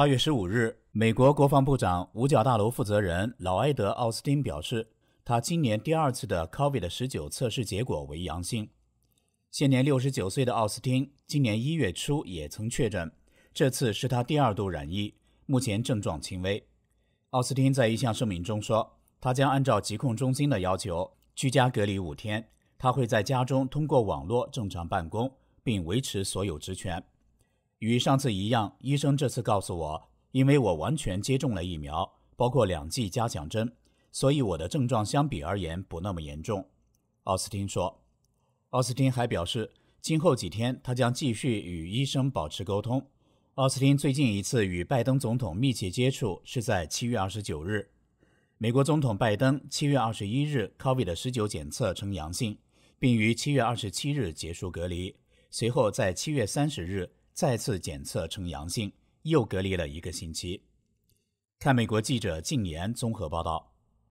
八月十五日，美国国防部长、五角大楼负责人老埃德·奥斯汀表示，他今年第二次的 COVID-19 测试结果为阳性。现年六十九岁的奥斯汀今年一月初也曾确诊，这次是他第二度染疫，目前症状轻微。奥斯汀在一项声明中说，他将按照疾控中心的要求居家隔离五天，他会在家中通过网络正常办公，并维持所有职权。与上次一样，医生这次告诉我，因为我完全接种了疫苗，包括两剂加强针，所以我的症状相比而言不那么严重。奥斯汀说。奥斯汀还表示，今后几天他将继续与医生保持沟通。奥斯汀最近一次与拜登总统密切接触是在七月二十九日。美国总统拜登七月二十一日的十九检测呈阳性，并于七月二十七日结束隔离，随后在七月三十日。再次检测呈阳性，又隔离了一个星期。看美国记者禁言综合报道。